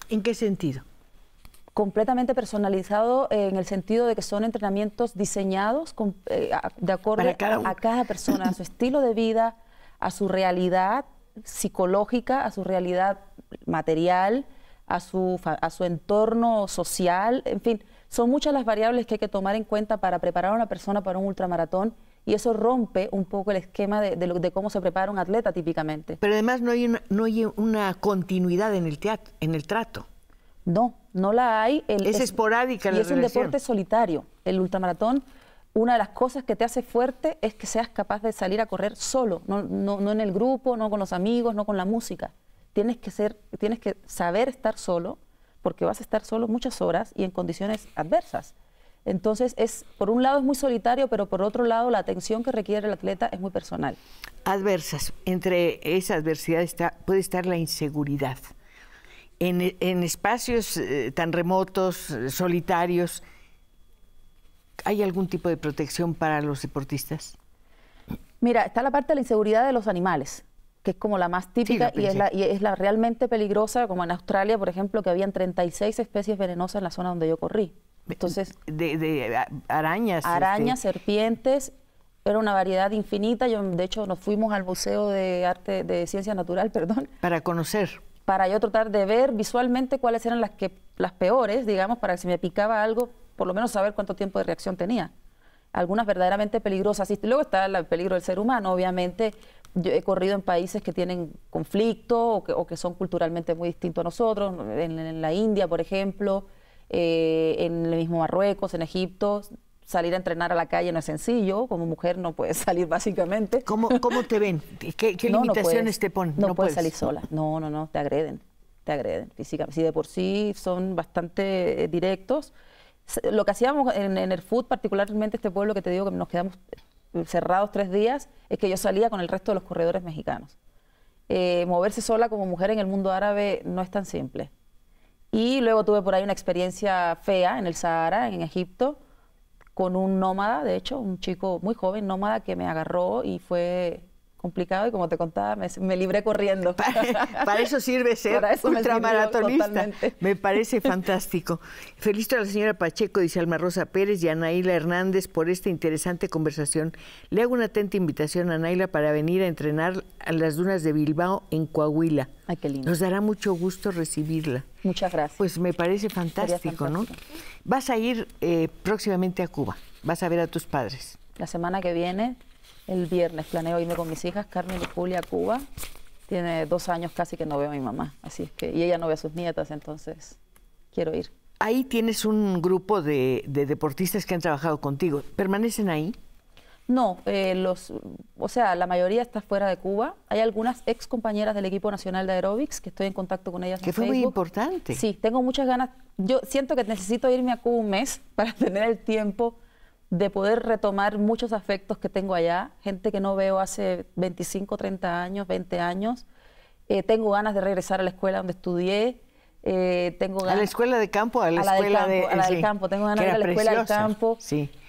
¿En qué sentido? completamente personalizado en el sentido de que son entrenamientos diseñados eh, de acuerdo a cada persona, a su estilo de vida, a su realidad psicológica, a su realidad material, a su, a su entorno social, en fin, son muchas las variables que hay que tomar en cuenta para preparar a una persona para un ultramaratón y eso rompe un poco el esquema de, cómo se prepara un atleta típicamente. Pero además no hay una, continuidad en el, en el trato. No, no la hay. es, esporádica la Y es un deporte solitario. El ultramaratón, una de las cosas que te hace fuerte es que seas capaz de salir a correr solo, no, no en el grupo, no con los amigos, no con la música. Tienes que, ser, tienes que saber estar solo, porque vas a estar solo muchas horas y en condiciones adversas. Entonces, es, por un lado es muy solitario, pero por otro lado la atención que requiere el atleta es muy personal. Adversas. Entre esa adversidad está, puede estar la inseguridad. En, espacios eh, tan remotos, eh, solitarios, ¿hay algún tipo de protección para los deportistas? Mira, está la parte de la inseguridad de los animales que es como la más típica y, es la, y es la realmente peligrosa, como en Australia, por ejemplo, que habían 36 especies venenosas en la zona donde yo corrí. Entonces, de, arañas. Este. Arañas, serpientes, era una variedad infinita. Yo, de hecho, nos fuimos al Museo de Arte de Ciencia Natural, perdón. Para conocer. Para yo tratar de ver visualmente cuáles eran las, que, las peores, digamos, para que si me picaba algo, por lo menos saber cuánto tiempo de reacción tenía. Algunas verdaderamente peligrosas. Y luego está el peligro del ser humano, obviamente. Yo he corrido en países que tienen conflicto o que, son culturalmente muy distintos a nosotros, en la India, por ejemplo eh, en el mismo Marruecos, en Egipto, salir a entrenar a la calle no es sencillo, como mujer no puedes salir básicamente. ¿Cómo, cómo te ven? ¿Qué, limitaciones te ponen? No, puedes, salir sola, no, no, no, te agreden, te agreden físicamente. Si de por sí son bastante eh, directos, lo que hacíamos en, el food, particularmente este pueblo que te digo que nos quedamos eh, cerrados tres días, es que yo salía con el resto de los corredores mexicanos. moverse sola como mujer en el mundo árabe no es tan simple. Y luego tuve por ahí una experiencia fea en el Sahara, en Egipto, con un nómada, de hecho, un chico muy joven, nómada, que me agarró y fue complicado y como te contaba, me, libré corriendo. Para, eso sirve ser ultramaratonista. Me, parece fantástico. Feliz a la señora Pacheco, dice Alma Rosa Pérez y a Naila Hernández por esta interesante conversación. Le hago una atenta invitación a Naila para venir a entrenar a las dunas de Bilbao en Coahuila. Nos dará mucho gusto recibirla. Muchas gracias. Pues me parece fantástico, ¿no? Vas a ir eh, próximamente a Cuba, vas a ver a tus padres. La semana que viene el viernes planeo irme con mis hijas, Carmen y Julia, a Cuba. Tiene dos años casi que no veo a mi mamá, así es que, y ella no ve a sus nietas, entonces quiero ir. Ahí tienes un grupo de, deportistas que han trabajado contigo. ¿Permanecen ahí? No, eh, los, o sea, la mayoría está fuera de Cuba. Hay algunas ex compañeras del equipo nacional de aerobics que estoy en contacto con ellas. Que fue muy importante. Sí, tengo muchas ganas. Yo siento que necesito irme a Cuba un mes para tener el tiempo de poder retomar muchos afectos que tengo allá, gente que no veo hace 25, 30 años, 20 años. Eh, tengo ganas de regresar a la escuela donde estudié. Eh, tengo ganas, a la escuela de campo, a la, escuela campo, de, campo. Tengo ganas de ir a la escuela de campo,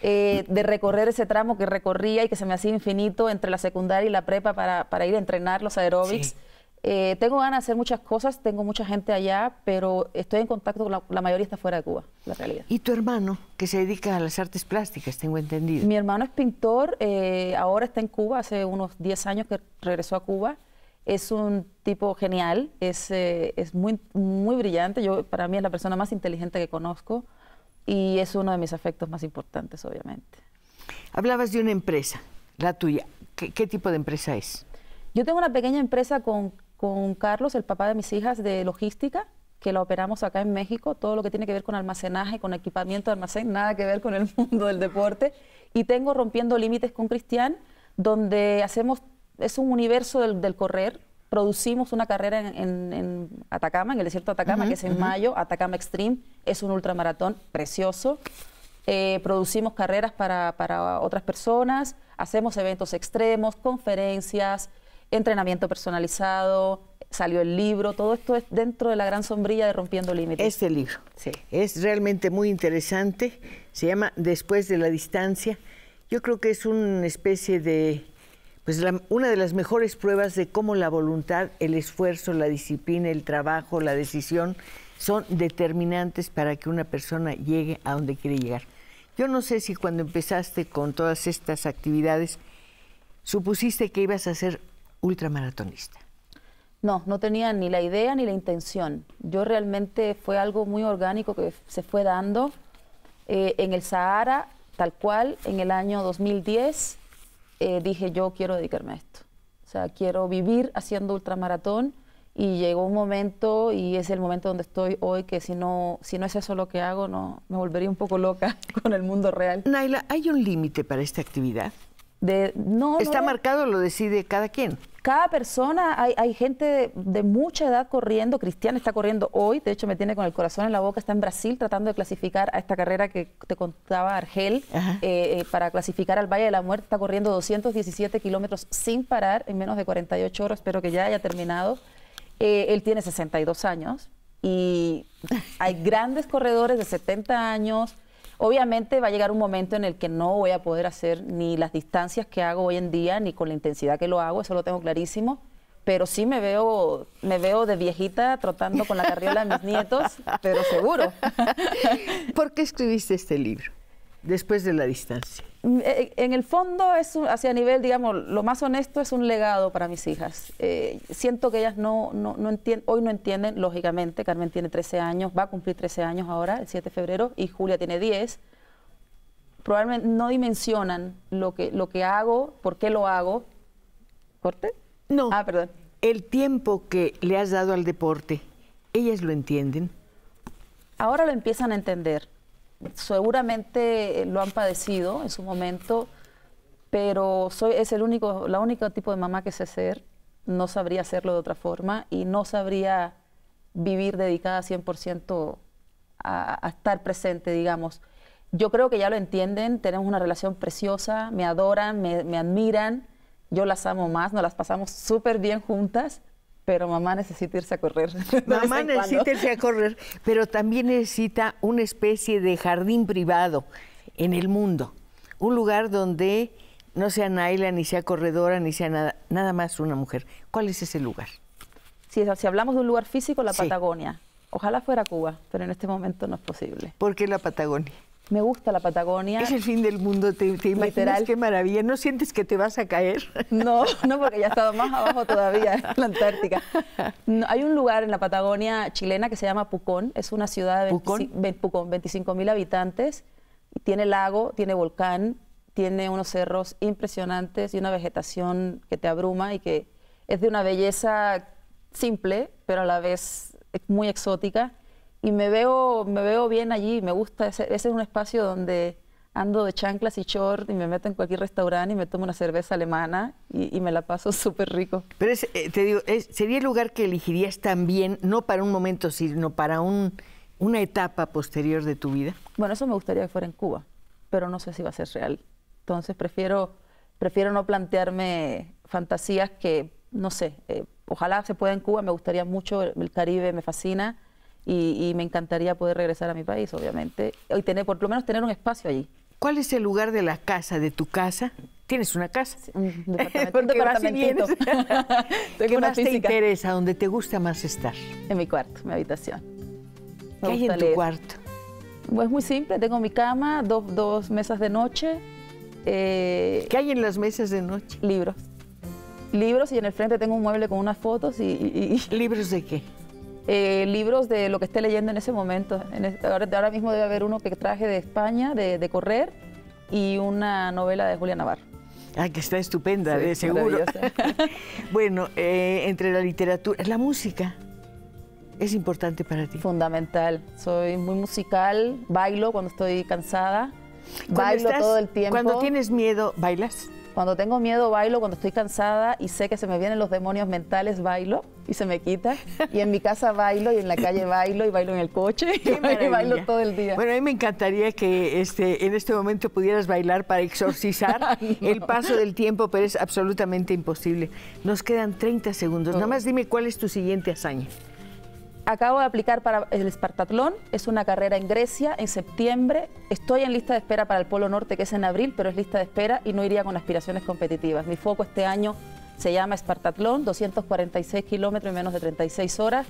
eh, de recorrer ese tramo que recorría y que se me hacía infinito entre la secundaria y la prepa para, para ir a entrenar los aeróbics. Eh, tengo ganas de hacer muchas cosas, tengo mucha gente allá, pero estoy en contacto con la, mayoría está fuera de Cuba, la realidad. ¿Y tu hermano, que se dedica a las artes plásticas, tengo entendido? Mi hermano es pintor, eh, ahora está en Cuba, hace unos 10 años que regresó a Cuba. Es un tipo genial, es, eh, es muy, muy brillante, Yo, para mí es la persona más inteligente que conozco y es uno de mis afectos más importantes, obviamente. Hablabas de una empresa, la tuya. qué tipo de empresa es? Yo tengo una pequeña empresa con con Carlos, el papá de mis hijas, de logística, que la operamos acá en México, todo lo que tiene que ver con almacenaje, con equipamiento de almacén, nada que ver con el mundo del deporte. Y tengo Rompiendo Límites con Cristian, donde hacemos, es un universo del, correr, producimos una carrera en, Atacama, en el desierto de Atacama, que es en mayo, Atacama Extreme, es un ultramaratón precioso. Eh, producimos carreras para otras personas, hacemos eventos extremos, conferencias, entrenamiento personalizado, salió el libro, todo esto es dentro de la gran sombrilla de Rompiendo Límites. Este libro. Sí. Es realmente muy interesante, se llama Después de la distancia. Yo creo que es una especie de, pues una de las mejores pruebas de cómo la voluntad, el esfuerzo, la disciplina, el trabajo, la decisión son determinantes para que una persona llegue a donde quiere llegar. Yo no sé si cuando empezaste con todas estas actividades supusiste que ibas a ser ultramaratonista? No, no tenía ni la idea ni la intención. Yo realmente fue algo muy orgánico que se fue dando eh, en el Sahara, tal cual, en el año 2010, eh, dije yo quiero dedicarme a esto. O sea, quiero vivir haciendo ultramaratón y llegó un momento y es el momento donde estoy hoy que si no, si no es eso lo que hago, no, me volvería un poco loca con el mundo real. Naila, ¿hay un límite para esta actividad? De, no, ¿Está marcado lo decide cada quien? cada persona hay, gente de, mucha edad corriendo. Cristian está corriendo hoy, de hecho me tiene con el corazón en la boca, está en Brasil tratando de clasificar a esta carrera que te contaba Argel eh, eh, para clasificar al Valle de la Muerte. Está corriendo 217 kilómetros sin parar en menos de 48 horas, espero que ya haya terminado. Eh, él tiene 62 años y hay grandes corredores de 70 años Obviamente va a llegar un momento en el que no voy a poder hacer ni las distancias que hago hoy en día, ni con la intensidad que lo hago, eso lo tengo clarísimo pero sí me veo, me veo de viejita trotando con la carriola de mis nietos, pero seguro. ¿Por qué escribiste este libro? después de la distancia? Mm, eh, eh, en el fondo, es un, hacia nivel, digamos, lo más honesto es un legado para mis hijas. Eh, siento que ellas no, no, entienden, hoy no entienden, lógicamente, Carmen tiene 13 años, va a cumplir 13 años ahora, el 7 de febrero, y Julia tiene 10. Probablemente no dimensionan lo que, lo que hago, por qué lo hago. ¿Corte? No. Ah, perdón. El tiempo que le has dado al deporte, ¿ellas lo entienden? Ahora lo empiezan a entender seguramente eh, lo han padecido en su momento, pero soy, es el único, la única tipo de mamá que sé ser. No sabría hacerlo de otra forma y no sabría vivir dedicada 100% a, a estar presente, digamos. Yo creo que ya lo entienden, tenemos una relación preciosa, me adoran, me, me admiran, yo las amo más, nos las pasamos súper bien juntas pero mamá necesita irse a correr. Mamá necesita irse a correr, pero también necesita una especie de jardín privado en el mundo, un lugar donde no sea Naila, ni sea corredora, ni sea nada, más una mujer. ¿Cuál es ese lugar? si hablamos de un lugar físico, la Patagonia. Ojalá fuera Cuba, pero en este momento no es posible. ¿Por qué la Patagonia? me gusta la Patagonia. Es el fin del mundo, ¿te, imaginas qué maravilla? ¿No sientes que te vas a caer? No, no, porque ya he estado más abajo todavía, en la Antártica. hay un lugar en la Patagonia chilena que se llama Pucón, es una ciudad de 25 mil habitantes, tiene lago, tiene volcán, tiene unos cerros impresionantes y una vegetación que te abruma y que es de una belleza simple, pero a la vez muy exótica y me veo, me veo bien allí, me gusta, ese, es un espacio donde ando de chanclas y short y me meto en cualquier restaurante y me tomo una cerveza alemana y, me la paso súper rico. Pero eh, te digo, sería el lugar que elegirías también, no para un momento, sino para una etapa posterior de tu vida. Bueno, eso me gustaría que fuera en Cuba, pero no sé si va a ser real. Entonces prefiero, prefiero no plantearme fantasías que, no sé, eh, ojalá se pueda en Cuba, me gustaría mucho, el Caribe me fascina y, me encantaría poder regresar a mi país, obviamente, y tener, por lo menos tener un espacio allí. ¿Cuál es el lugar de la casa, de tu casa? ¿Tienes una casa? un departamento, ¿Qué más te interesa, ¿Dónde te gusta más estar? En mi cuarto, mi habitación. ¿Qué hay en tu cuarto? Pues muy simple, tengo mi cama, dos, mesas de noche. Eh, ¿Qué hay en las mesas de noche? Libros. Libros y en el frente tengo un mueble con unas fotos y... ¿Libros de qué? Eh, libros de lo que esté leyendo en ese momento. ahora, mismo debe haber uno que traje de España, de, correr, y una novela de Julia Navarro. Ay, que está estupenda, de seguro. bueno, eh, entre la literatura, la música. ¿Es importante para ti? Fundamental. Soy muy musical, bailo cuando estoy cansada, bailo todo el tiempo. Cuando tienes miedo, ¿bailas? Cuando tengo miedo bailo, cuando estoy cansada y sé que se me vienen los demonios mentales, bailo y se me quita. Y en mi casa bailo y en la calle bailo y bailo en el coche y, bailo todo el día. Bueno, a mí me encantaría que este, en este momento pudieras bailar para exorcizar el paso del tiempo, pero es absolutamente imposible. Nos quedan 30 segundos. Oh. Nada más dime cuál es tu siguiente hazaña acabo de aplicar para el Espartatlón, es una carrera en Grecia en septiembre. Estoy en lista de espera para el Polo Norte, que es en abril, pero es lista de espera y no iría con aspiraciones competitivas. Mi foco este año se llama Espartatlón, 246 kilómetros en menos de 36 horas.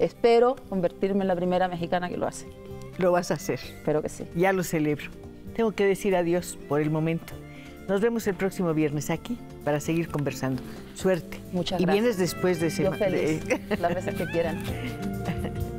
Espero convertirme en la primera mexicana que lo hace. Lo vas a hacer. Espero que sí. Ya lo celebro. Tengo que decir adiós por el momento. Nos vemos el próximo viernes aquí para seguir conversando. Suerte. Muchas gracias. Y vienes después de ese... Yo feliz, que quieran.